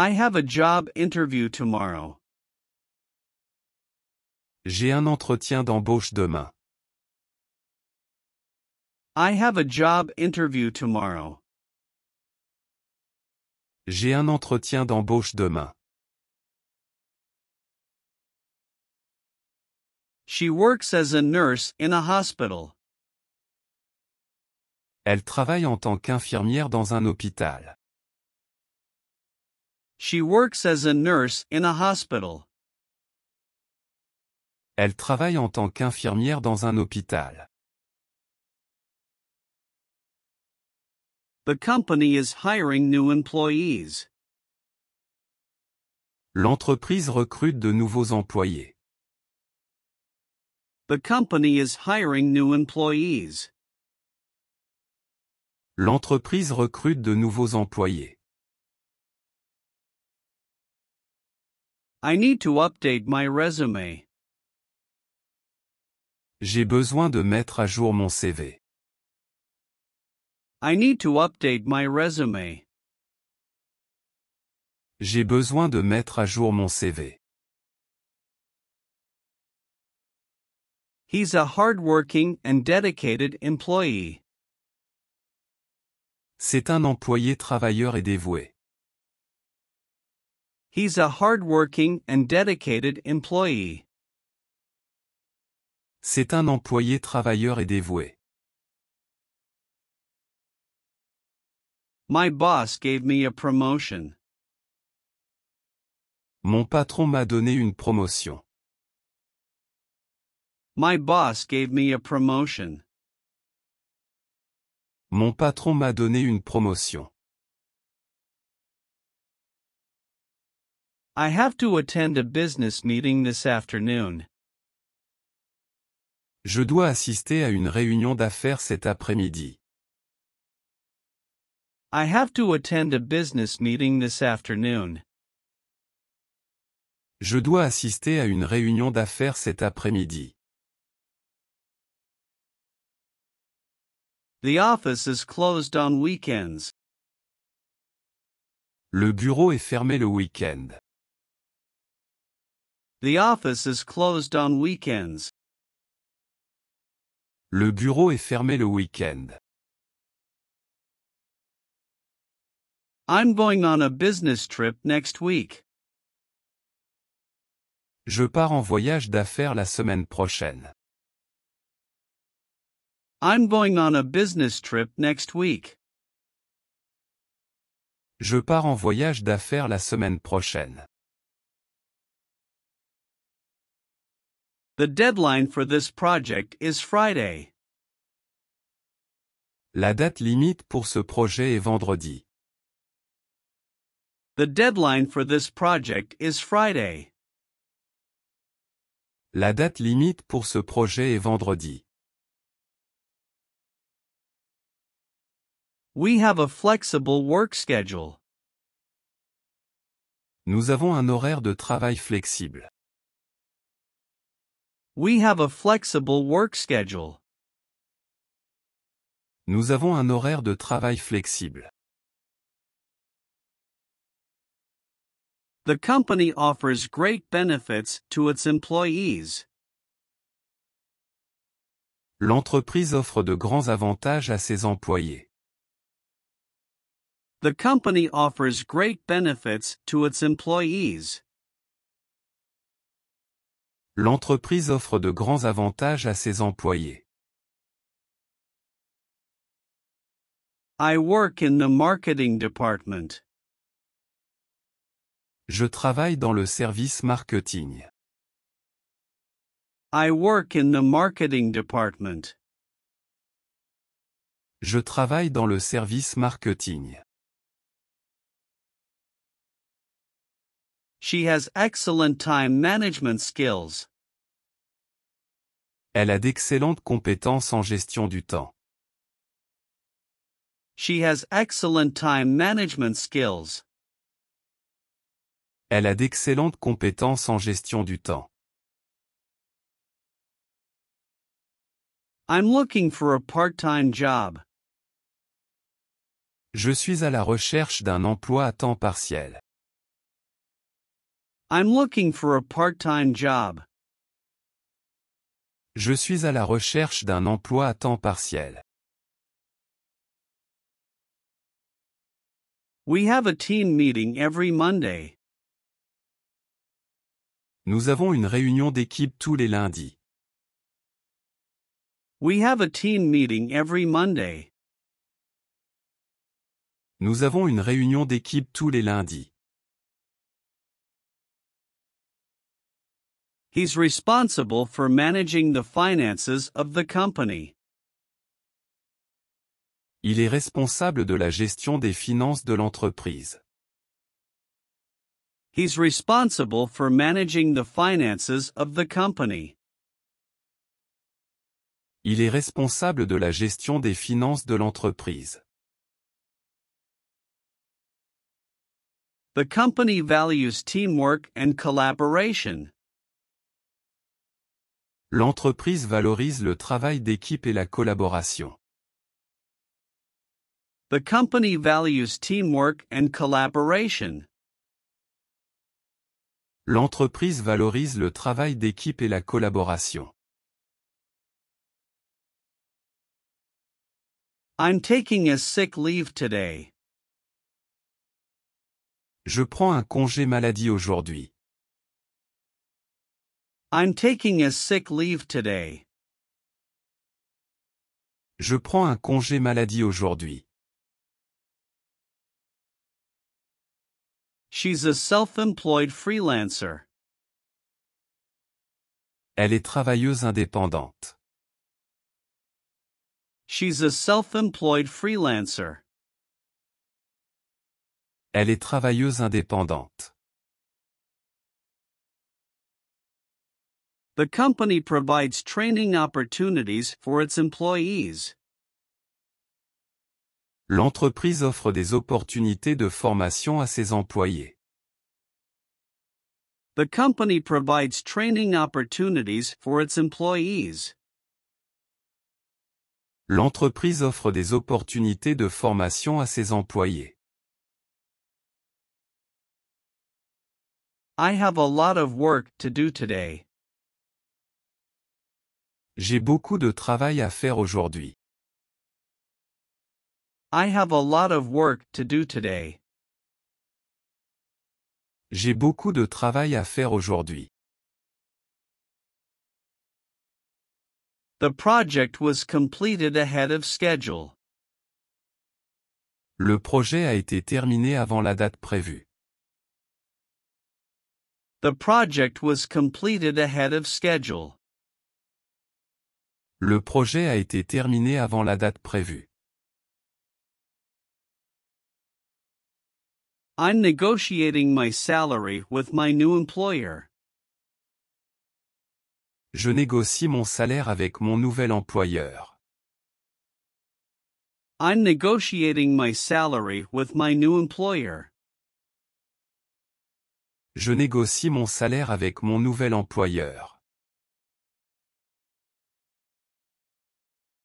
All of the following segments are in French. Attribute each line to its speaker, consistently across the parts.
Speaker 1: I have a job interview tomorrow. J'ai un entretien d'embauche demain. I have a job interview tomorrow. J'ai un entretien d'embauche demain. She works as a nurse in a hospital. Elle travaille en tant qu'infirmière dans un hôpital. She works as a nurse in a hospital. Elle travaille en tant qu'infirmière dans un hôpital. The company is hiring new employees. L'entreprise recrute de nouveaux employés. The company is hiring new employees. L'entreprise recrute de nouveaux employés. I need to update my resume. J'ai besoin de mettre à jour mon CV. I need to update my resume. J'ai besoin de mettre à jour mon CV. He's a hardworking and dedicated employee. C'est un employé travailleur et dévoué. He's a hardworking and dedicated employee. C'est un employé travailleur et dévoué. My boss gave me a promotion. Mon patron m'a donné une promotion. My boss gave me a promotion. Mon patron m'a donné une promotion. I have to attend a business meeting this afternoon. Je dois assister à une réunion d'affaires cet après-midi. I have to attend a business meeting this afternoon. Je dois assister à une réunion d'affaires cet après-midi. The office is closed on weekends. Le bureau est fermé le week-end. The office is closed on weekends. Le bureau est fermé le week I'm going on a business trip next week. Je pars en voyage d'affaires la semaine prochaine. I'm going on a business trip next week. Je pars en voyage d'affaires la semaine prochaine. The deadline for this project is Friday. La date limite pour ce projet est vendredi. The deadline for this project is Friday. La date limite pour ce projet est vendredi. We have a flexible work schedule. Nous avons un horaire de travail flexible. We have a flexible work schedule. Nous avons un horaire de travail flexible. The company offers great benefits to its employees. L'entreprise offre de grands avantages à ses employés. The company offers great benefits to its employees. l'entreprise offre de grands avantages à ses employés. I work in the marketing department. Je travaille dans le service marketing. I work in the marketing department. Je travaille dans le service marketing. She has excellent time management skills. Elle a d'excellentes compétences en gestion du temps. She has excellent time management skills. Elle a d'excellentes compétences en gestion du temps. I'm looking for a part-time job. Je suis à la recherche d'un emploi à temps partiel. I'm looking for a part-time job. Je suis à la recherche d'un emploi à temps partiel. We have a team meeting every Monday. Nous avons une réunion d'équipe tous les lundis. We have a team meeting every Monday. Nous avons une réunion d'équipe tous les lundis. He's responsible for managing the finances of the company. Il est responsable de la gestion des finances de l'entreprise. He's responsible for managing the finances of the company. Il est responsable de la gestion des finances de l'entreprise. The company values teamwork and collaboration. L'entreprise valorise le travail d'équipe et la collaboration. The company values teamwork and collaboration. L'entreprise valorise le travail d'équipe et la collaboration. I'm taking a sick leave today. Je prends un congé maladie aujourd'hui. I'm taking a sick leave today. Je prends un congé maladie aujourd'hui. She's a self-employed freelancer. Elle est travailleuse indépendante. She's a self-employed freelancer. Elle est travailleuse indépendante. The company provides training opportunities for its employees. L'entreprise offre des opportunités de formation à ses employés. The company provides training opportunities for its employees. L'entreprise offre des opportunités de formation à ses employés. I have a lot of work to do today. J'ai beaucoup de travail à faire aujourd'hui. I have a lot of work to do today. J'ai beaucoup de travail à faire aujourd'hui. The project was completed ahead of schedule. Le projet a été terminé avant la date prévue. The project was completed ahead of schedule. Le projet a été terminé avant la date prévue. I'm negotiating my salary with my new employer. Je négocie mon salaire avec mon nouvel employeur. I'm negotiating my salary with my new employer. Je négocie mon salaire avec mon nouvel employeur.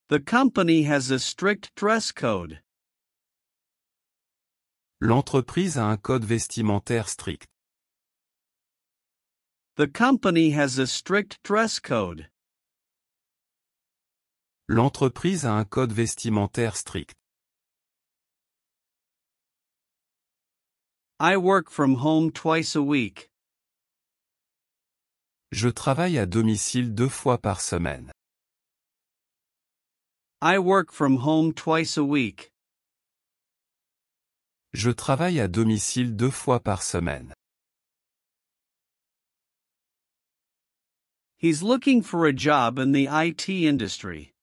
Speaker 1: The company has a strict dress code. L'entreprise a un code vestimentaire strict. The company has a strict dress code. L'entreprise a un code vestimentaire strict. I work from home twice a week. Je travaille à domicile deux fois par semaine. I work from home twice a week. Je travaille à domicile deux fois par semaine. He's looking for a job in the IT industry.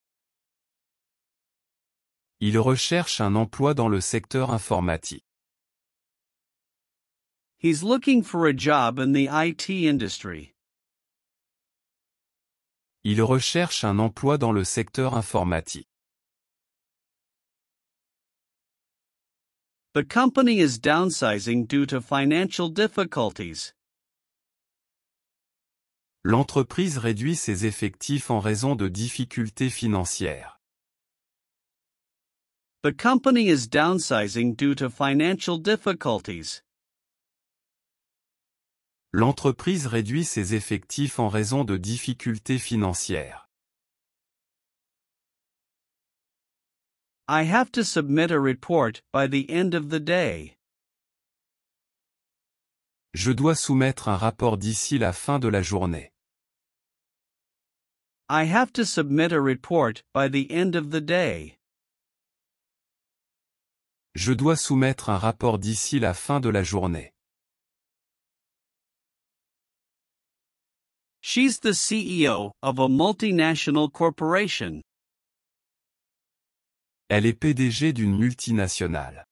Speaker 1: Il recherche un emploi dans le secteur informatique. He's looking for a job in the IT industry. Il recherche un emploi dans le secteur informatique. The company is downsizing due to financial difficulties. L'entreprise réduit ses effectifs en raison de difficultés financières. The company is downsizing due to financial difficulties. L'entreprise réduit ses effectifs en raison de difficultés financières. I have to submit a report by the end of the day. Je dois soumettre un rapport d'ici la fin de la journée. I have to submit a report by the end of the day. Je dois soumettre un rapport d'ici la fin de la journée. She's the CEO of a multinational corporation. Elle est PDG d'une multinationale.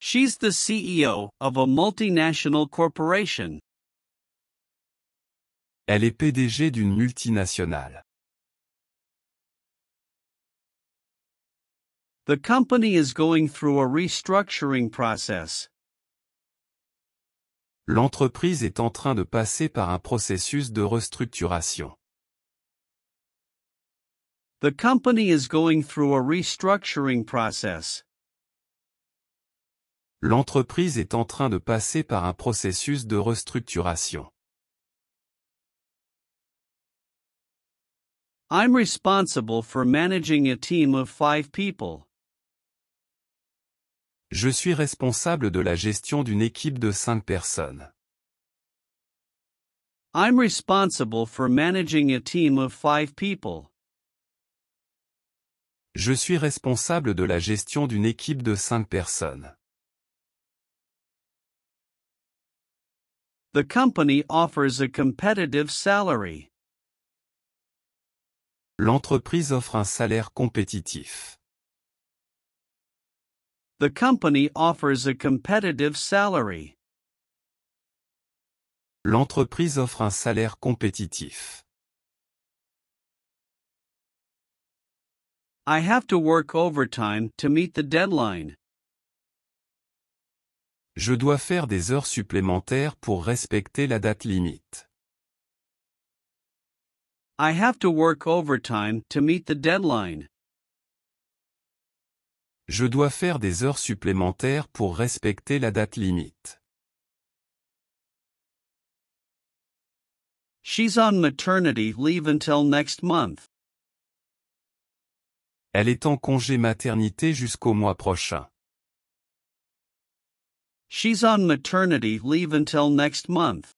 Speaker 1: She's the CEO of a multinational corporation. Elle est PDG d'une multinationale. The company is going through a restructuring process. L'entreprise est en train de passer par un processus de restructuration. The company is going through a restructuring process. L'entreprise est en train de passer par un processus de restructuration. I'm responsible for managing a team of five people. Je suis responsable de la gestion d'une équipe de cinq personnes. I'm responsible for managing a team of five people. Je suis responsable de la gestion d'une équipe de cinq personnes. The company offers a competitive salary. L'entreprise offre un salaire compétitif. The company offers a competitive salary. L'entreprise offre un salaire compétitif. I have to work overtime to meet the deadline. Je dois faire des heures supplémentaires pour respecter la date limite. I have to work overtime to meet the deadline. Je dois faire des heures supplémentaires pour respecter la date limite. She's on maternity leave until next month. Elle est en congé maternité jusqu'au mois prochain. She's on maternity leave until next month.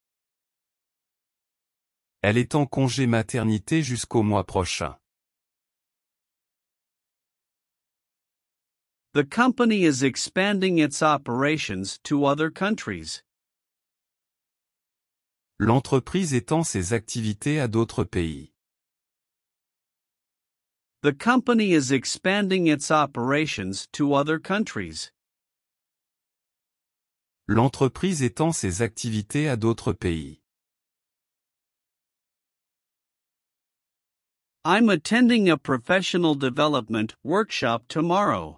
Speaker 1: Elle est en congé maternité jusqu'au mois prochain. The company is expanding its operations to other countries. L'entreprise étend ses activités à d'autres pays the company is expanding its operations to other countries. L'entreprise étend ses activités à d'autres pays. I'm attending a professional development workshop tomorrow.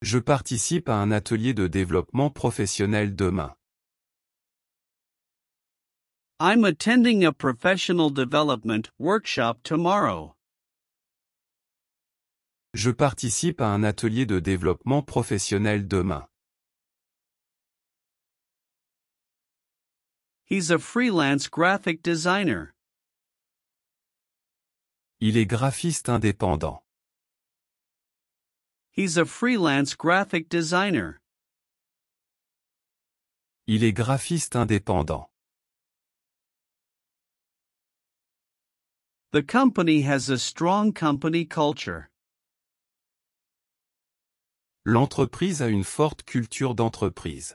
Speaker 1: Je participe à un atelier de développement professionnel demain. I'm attending a professional development workshop tomorrow. Je participe à un atelier de développement professionnel demain. He's a freelance graphic designer. Il est graphiste indépendant. He's a freelance graphic designer. Il est graphiste indépendant. The company has a strong company culture. L'entreprise a une forte culture d'entreprise.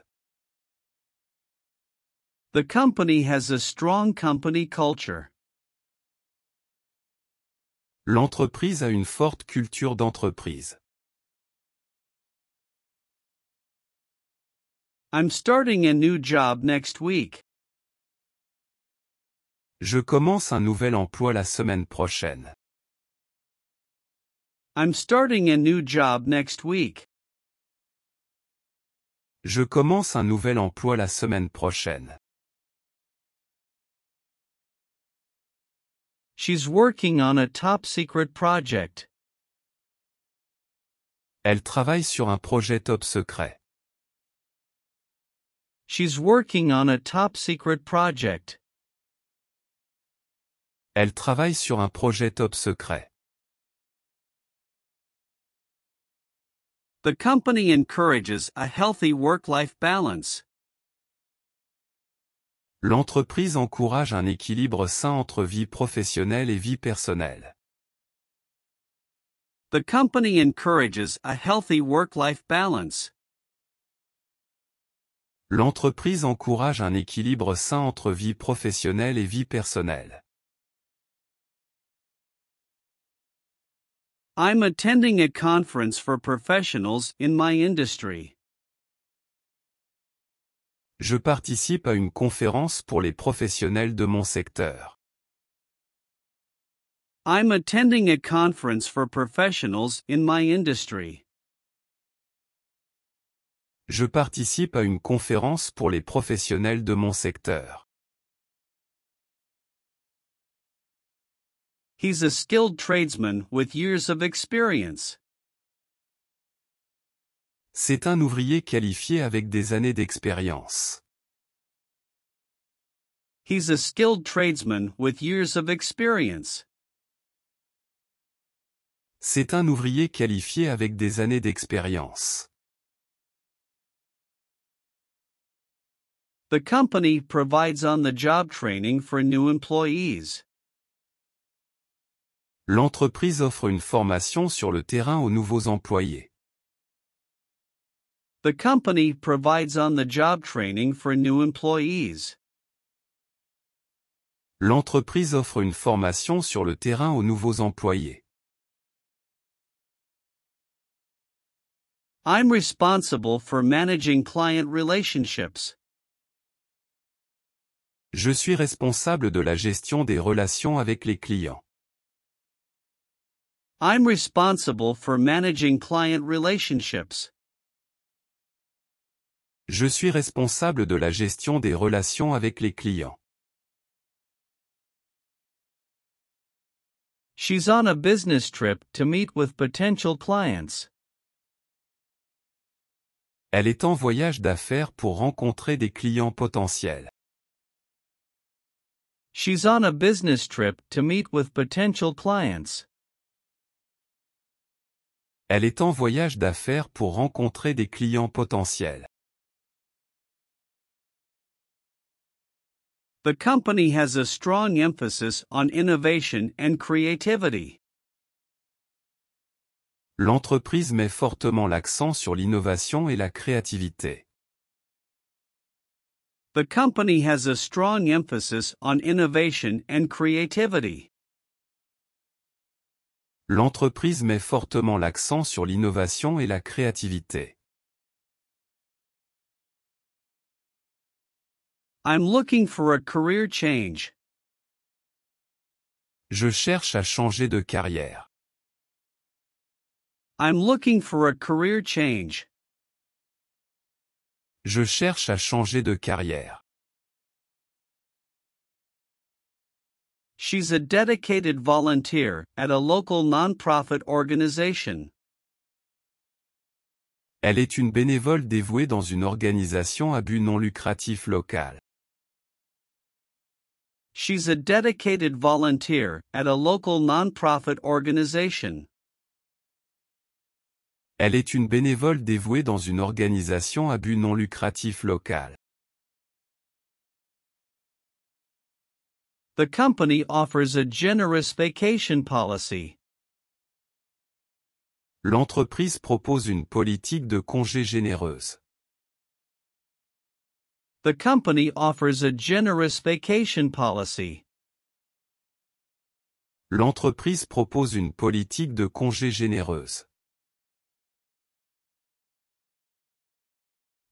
Speaker 1: The company has a strong company culture. L'entreprise a une forte culture d'entreprise. I'm starting a new job next week. Je commence un nouvel emploi la semaine prochaine. I'm starting a new job next week. Je commence un nouvel emploi la semaine prochaine. She's working on a top secret project. Elle travaille sur un projet top secret. She's working on a top secret project. Elle travaille sur un projet top secret. The company encourages a healthy work-life balance. L'entreprise encourage un équilibre sain entre vie professionnelle et vie personnelle. The company encourages a healthy work-life balance. L'entreprise encourage un équilibre sain entre vie professionnelle et vie personnelle. I'm attending a conference for professionals in my industry. Je participe à une conférence pour les professionnels de mon secteur. I'm attending a conference for professionals in my industry. Je participe à une conférence pour les professionnels de mon secteur. He's a skilled tradesman with years of experience. C'est un ouvrier qualifié avec des années d'expérience. He's a skilled tradesman with years of experience. C'est un ouvrier qualifié avec des années d'expérience. The company provides on-the-job training for new employees. l'entreprise offre une formation sur le terrain aux nouveaux employés. The company provides on-the-job training for new employees. L'entreprise offre une formation sur le terrain aux nouveaux employés. Je suis responsable de la gestion des relations avec les clients. I'm responsible for managing client relationships. Je suis responsable de la gestion des relations avec les clients. She's on a business trip to meet with potential clients. Elle est en voyage d'affaires pour rencontrer des clients potentiels. She's on a business trip to meet with potential clients. Elle est en voyage d'affaires pour rencontrer des clients potentiels. The company has a strong emphasis on innovation and creativity. L'entreprise met fortement l'accent sur l'innovation et la créativité. The company has a strong emphasis on innovation and creativity l'entreprise met fortement l'accent sur l'innovation et la créativité. I'm looking for a career change. Je cherche à changer de carrière. I'm looking for a career change. Je cherche à changer de carrière. She's a dedicated volunteer at a local nonprofit organization. Elle est une bénévole dévouée dans une organisation à but non lucratif local. She's a dedicated volunteer at a local nonprofit organization. Elle est une bénévole dévouée dans une organisation à but non lucratif local. the company offers a generous vacation policy. L'entreprise propose une politique de congés généreuse. The company offers a generous vacation policy. L'entreprise propose une politique de congés généreuse.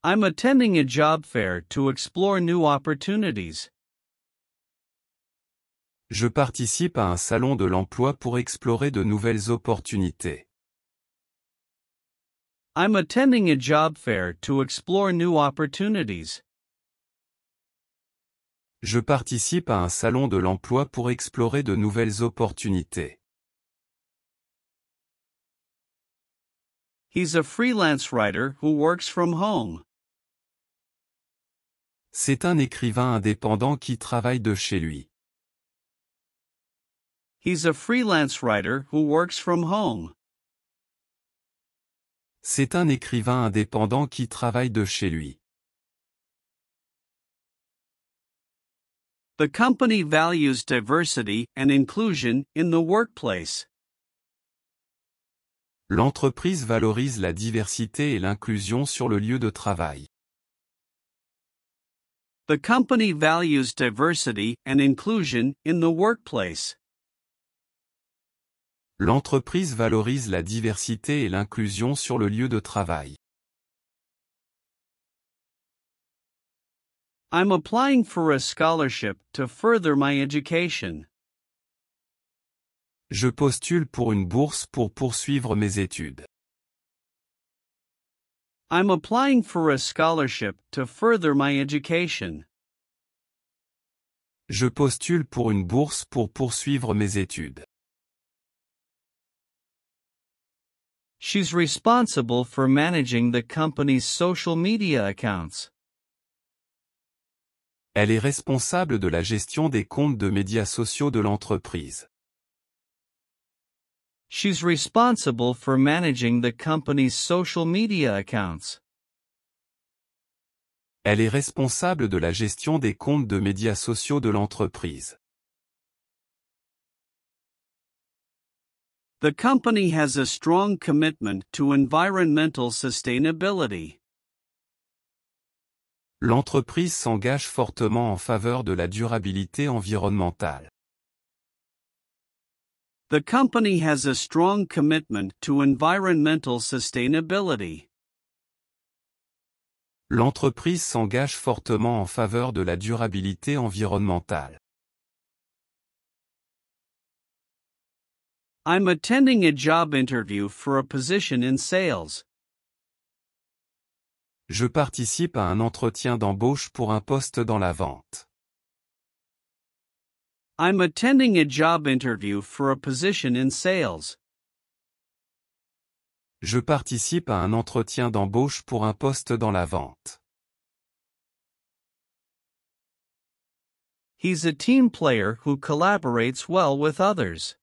Speaker 1: I'm attending a job fair to explore new opportunities. Je participe à un salon de l'emploi pour explorer de nouvelles opportunités. Je participe à un salon de l'emploi pour explorer de nouvelles opportunités. He's a freelance writer who works from home. C'est un écrivain indépendant qui travaille de chez lui. He's a freelance writer who works from home. C'est un écrivain indépendant qui travaille de chez lui. The company values diversity and inclusion in the workplace. L'entreprise valorise la diversité et l'inclusion sur le lieu de travail. The company values diversity and inclusion in the workplace. L'entreprise valorise la diversité et l'inclusion sur le lieu de travail. I'm applying for a scholarship to further my education. Je postule pour une bourse pour poursuivre mes études. I'm applying for a scholarship to further my education. Je postule pour une bourse pour poursuivre mes études. She's responsible for managing the company's social media accounts. Elle est responsable de la gestion des comptes de médias sociaux de l'entreprise. She's responsible for managing the company's social media accounts. Elle est responsable de la gestion des comptes de médias sociaux de l'entreprise. The company has a strong commitment to environmental sustainability. L'entreprise s'engage fortement en faveur de la durabilité environnementale. The company has a strong commitment to environmental sustainability. L'entreprise s'engage fortement en faveur de la durabilité environnementale. I'm attending a job interview for a position in sales. Je participe à un entretien d'embauche pour un poste dans la vente. I'm attending a job interview for a position in sales. Je participe à un entretien d'embauche pour un poste dans la vente. He's a team player who collaborates well with others.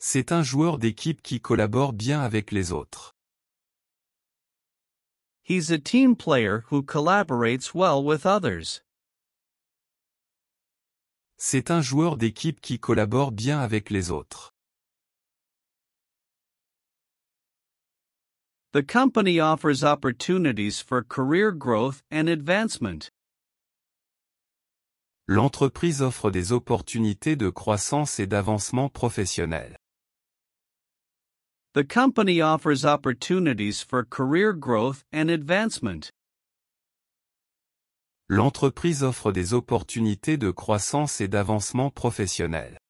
Speaker 1: C'est un joueur d'équipe qui collabore bien avec les autres. He's a team player who collaborates well with others. C'est un joueur d'équipe qui collabore bien avec les autres. The company offers opportunities for career growth and advancement. L'entreprise offre des opportunités de croissance et d'avancement professionnel. The company offers opportunities for career growth and advancement. L'entreprise offre des opportunités de croissance et d'avancement professionnel.